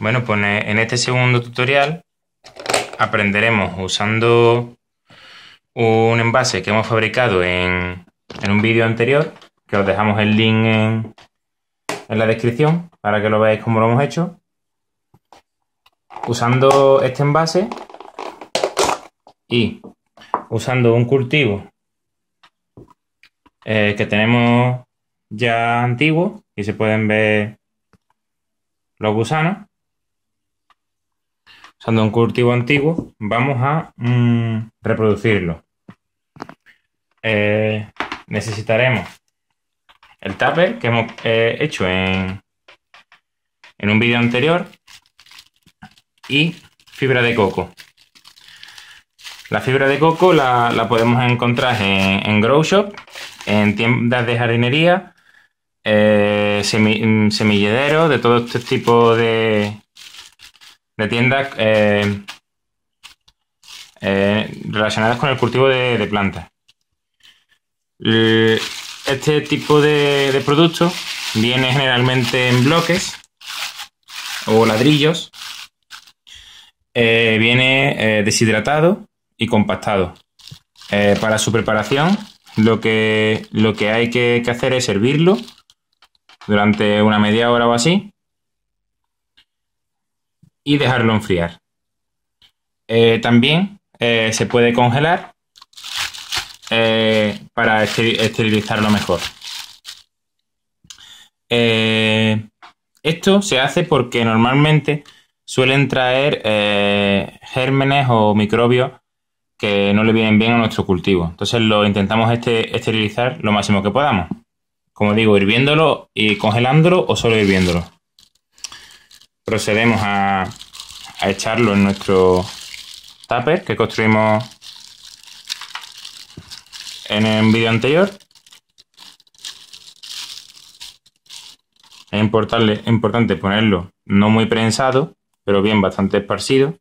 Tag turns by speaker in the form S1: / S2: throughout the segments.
S1: Bueno, pues en este segundo tutorial aprenderemos usando un envase que hemos fabricado en, un vídeo anterior, que os dejamos el link en, la descripción para que lo veáis cómo lo hemos hecho. Usando este envase y usando un cultivo eh, que tenemos ya antiguo y se pueden ver los gusanos usando un cultivo antiguo, vamos a mm, reproducirlo. Eh, necesitaremos el tupper que hemos eh, hecho en, en un vídeo anterior y fibra de coco. La fibra de coco la, podemos encontrar en, grow shop, en tiendas de jardinería, eh, mm, de todo este tipo de, de tiendas eh, eh, relacionadas con el cultivo de, plantas. Eh, este tipo de, producto viene generalmente en bloques o ladrillos. viene deshidratado y compactado. para su preparación lo que, lo que hay que, que hacer es servirlo durante una media hora o así y dejarlo enfriar. Eh, también eh, se puede congelar eh, para esterilizarlo mejor. esto se hace porque normalmente suelen traer gérmenes o microbios que no le vienen bien a nuestro cultivo. Entonces lo intentamos este, esterilizar lo máximo que podamos. Como digo, hirviéndolo y congelándolo o solo hirviéndolo procedemos a, echarlo en nuestro tupper que construimos en el vídeo anterior. Es importante, ponerlo no muy prensado, pero bien bastante esparcido.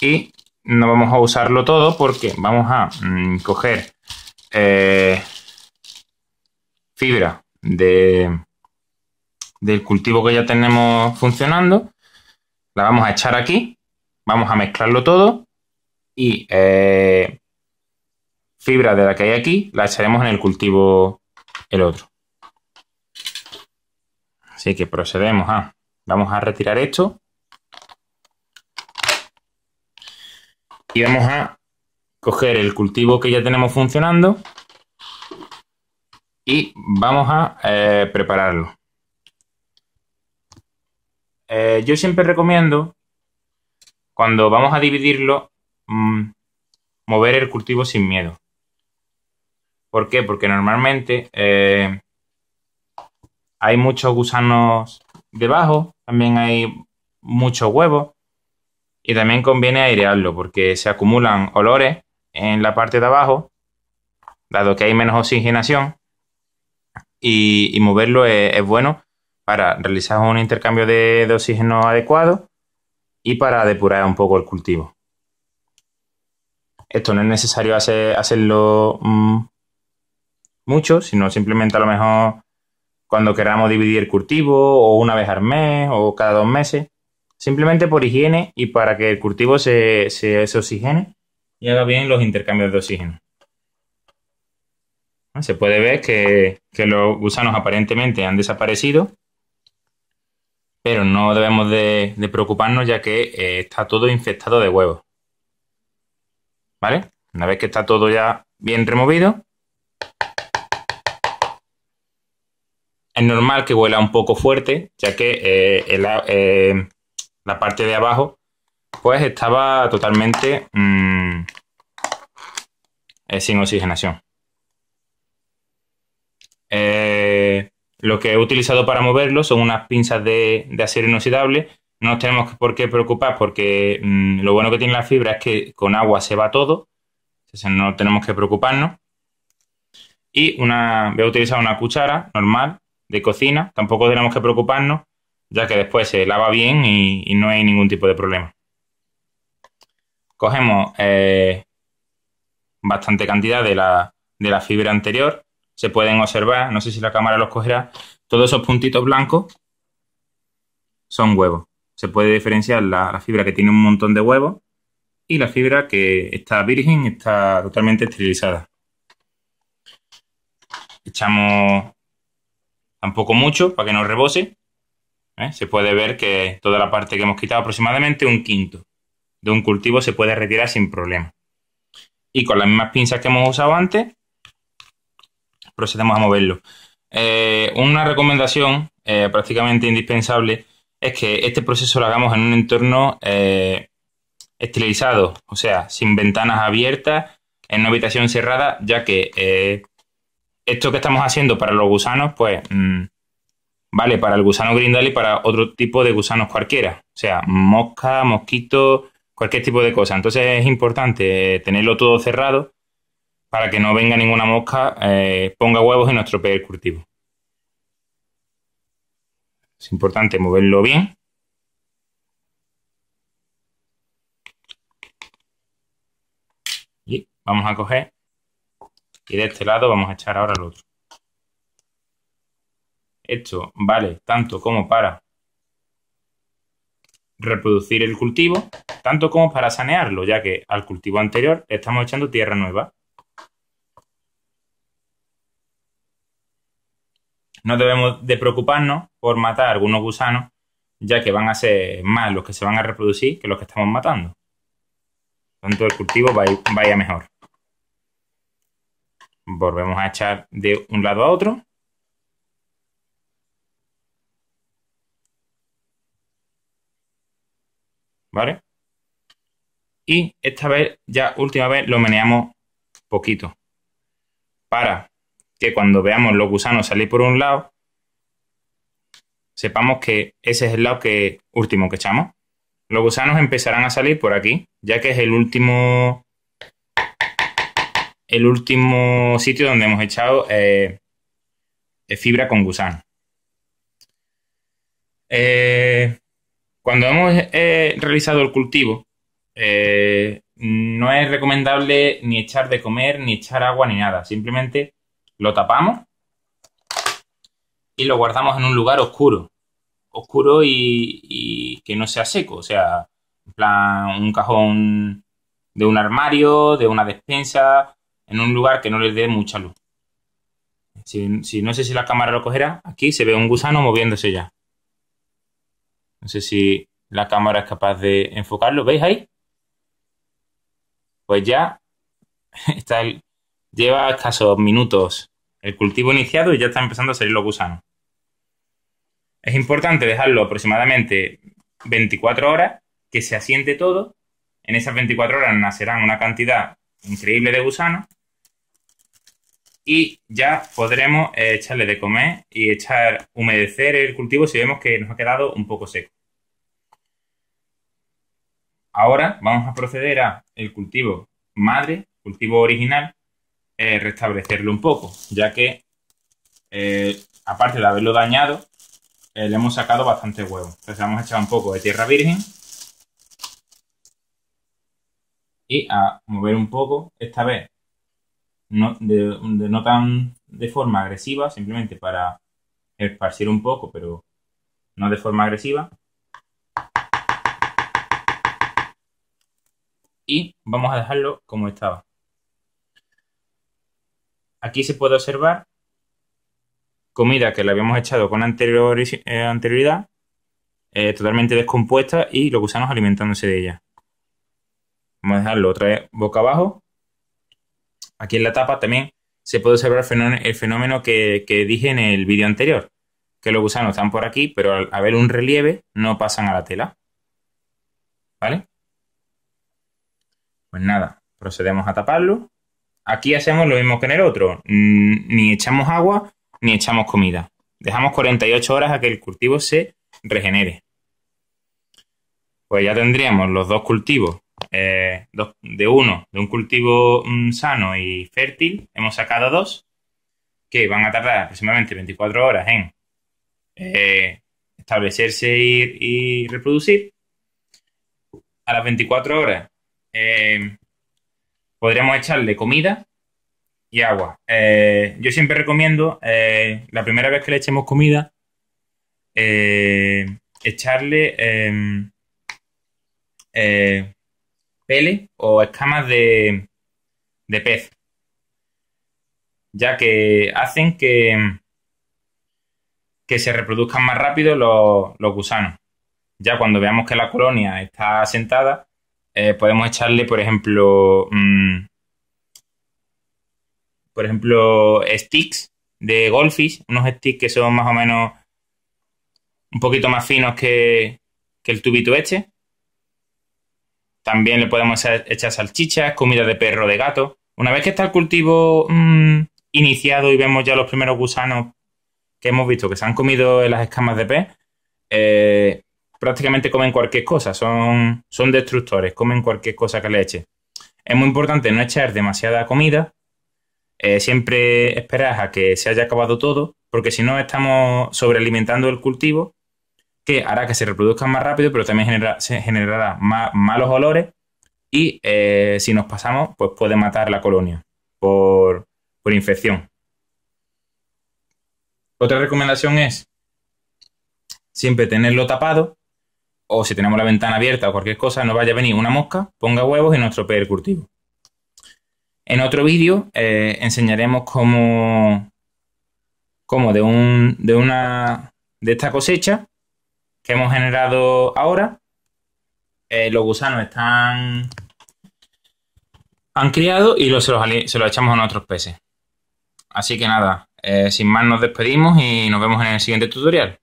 S1: Y no vamos a usarlo todo porque vamos a mm, coger eh, fibra de del cultivo que ya tenemos funcionando. La vamos a echar aquí, vamos a mezclarlo todo y eh, fibra de la que hay aquí la echaremos en el cultivo el otro. Así que procedemos a, vamos a retirar esto y vamos a coger el cultivo que ya tenemos funcionando y vamos a eh, prepararlo. Eh, yo siempre recomiendo, cuando vamos a dividirlo, mm, mover el cultivo sin miedo. ¿Por qué? Porque normalmente eh, hay muchos gusanos debajo, también hay muchos huevos y también conviene airearlo porque se acumulan olores en la parte de abajo, dado que hay menos oxigenación y, moverlo es bueno para realizar un intercambio de, oxígeno adecuado y para depurar un poco el cultivo. Esto no es necesario hacerlo mm, mucho, sino simplemente a lo mejor cuando queramos dividir el cultivo o una vez al mes o cada dos meses, simplemente por higiene y para que el cultivo se, se, oxigene y haga bien los intercambios de oxígeno. Se puede ver que los gusanos aparentemente han desaparecido pero no debemos de, preocuparnos ya que eh, está todo infectado de huevos. ¿Vale? Una vez que está todo ya bien removido, es normal que huela un poco fuerte, ya que eh, eh, la parte de abajo pues estaba totalmente mm, sin oxigenación. Eh, lo que he utilizado para moverlo son unas pinzas de, acero inoxidable. No nos tenemos por qué preocupar porque mm, lo bueno que tiene la fibra es que con agua se va todo. no tenemos que preocuparnos. Y una, voy a utilizar una cuchara normal de cocina. Tampoco tenemos que preocuparnos ya que después se lava bien y, no hay ningún tipo de problema. Cogemos eh, bastante cantidad de la, de la fibra anterior se pueden observar, no sé si la cámara los cogerá, todos esos puntitos blancos son huevos. Se puede diferenciar la, fibra que tiene un montón de huevos y la fibra que está virgen, está totalmente esterilizada. Echamos tampoco mucho para que no rebose. ¿eh? Se puede ver que toda la parte que hemos quitado, aproximadamente un quinto de un cultivo, se puede retirar sin problema. Y con las mismas pinzas que hemos usado antes, procedemos a moverlo. Eh, una recomendación eh, prácticamente indispensable es que este proceso lo hagamos en un entorno eh, estilizado, o sea, sin ventanas abiertas, en una habitación cerrada, ya que esto que estamos haciendo para los gusanos, pues mm, vale para el gusano grindal y para otro tipo de gusanos cualquiera, o sea, mosca, mosquito, cualquier tipo de cosa. Entonces es importante tenerlo todo cerrado para que no venga ninguna mosca, eh, ponga huevos y no estropee el cultivo. Es importante moverlo bien. Y vamos a coger y de este lado vamos a echar ahora el otro. Esto vale tanto como para reproducir el cultivo, tanto como para sanearlo, ya que al cultivo anterior estamos echando tierra nueva. No debemos de preocuparnos por matar algunos gusanos, ya que van a ser más los que se van a reproducir que los que estamos matando. Tanto el cultivo vaya mejor. Volvemos a echar de un lado a otro. ¿Vale? Y esta vez, ya última vez, lo meneamos poquito. Para que cuando veamos los gusanos salir por un lado, sepamos que ese es el lado que, último que echamos. Los gusanos empezarán a salir por aquí, ya que es el último, el último sitio donde hemos echado eh, eh, fibra con gusano. Eh, cuando hemos realizado el cultivo, no es recomendable ni echar de comer, ni echar agua, ni nada. Simplemente lo tapamos y lo guardamos en un lugar oscuro. Oscuro y, que no sea seco. O sea, en plan un cajón de un armario, de una despensa, en un lugar que no les dé mucha luz. Si, no sé si la cámara lo cogerá, aquí se ve un gusano moviéndose ya. No sé si la cámara es capaz de enfocarlo. ¿Veis ahí? Pues ya está el, lleva escasos minutos el cultivo iniciado y ya están empezando a salir los gusanos. Es importante dejarlo aproximadamente 24 horas, que se asiente todo. En esas 24 horas nacerán una cantidad increíble de gusanos y ya podremos eh, echarle de comer y echar humedecer el cultivo si vemos que nos ha quedado un poco seco. Ahora vamos a proceder a el cultivo madre, cultivo original, eh, restablecerlo un poco, ya que eh, aparte de haberlo dañado, eh, le hemos sacado bastante huevo. Entonces vamos a echar un poco de tierra virgen y a mover un poco, esta vez no tan de forma agresiva, simplemente para esparcir un poco, pero no de forma agresiva. Y vamos a dejarlo como estaba. Aquí se puede observar comida que la habíamos echado con eh, anterioridad, eh, totalmente descompuesta y los gusanos alimentándose de ella. Vamos a dejarlo otra vez boca abajo. Aquí en la tapa también se puede observar el fenómeno, que, dije en el vídeo anterior, que los gusanos están por aquí, pero al haber un relieve no pasan a la tela. ¿Vale? Pues nada, procedemos a taparlo. Aquí hacemos lo mismo que en el otro. Mm, ni echamos agua ni echamos comida. Dejamos 48 horas a que el cultivo se regenere. Pues ya tendríamos los dos cultivos. Eh, de uno, de un cultivo mm, sano y fértil, hemos sacado dos que van a tardar aproximadamente 24 horas en eh, establecerse y, reproducir. A las 24 horas eh, podríamos echarle comida y agua. Eh, yo siempre recomiendo, eh, la primera vez que le echemos comida, eh, echarle em, pele o escamas de, de pez, ya que hacen que, que se reproduzcan más rápido los, los gusanos. Ya cuando veamos que la colonia está asentada, eh, podemos echarle, por ejemplo, mm, por ejemplo, sticks de goldfish, unos sticks que son más o menos un poquito más finos que, que el tubito eche este. También le podemos echar salchichas, comida de perro, de gato. Una vez que está el cultivo mm, iniciado y vemos ya los primeros gusanos que hemos visto que se han comido en las escamas de pez, eh, prácticamente comen cualquier cosa, son, son destructores, comen cualquier cosa que le eche. Es muy importante no echar demasiada comida, eh, siempre esperar a que se haya acabado todo, porque si no estamos sobrealimentando el cultivo, que hará que se reproduzcan más rápido, pero también genera, se generará malos olores y eh, si nos pasamos, pues puede matar la colonia por, por infección. Otra recomendación es siempre tenerlo tapado o si tenemos la ventana abierta o cualquier cosa, nos vaya a venir una mosca, ponga huevos y nuestro estropee el cultivo. En otro vídeo eh, enseñaremos cómo, cómo de, un, de, una, de esta cosecha que hemos generado ahora, eh, los gusanos están han criado y se, los, se, los, echamos a nuestros peces. Así que nada, eh, sin más nos despedimos y nos vemos en el siguiente tutorial.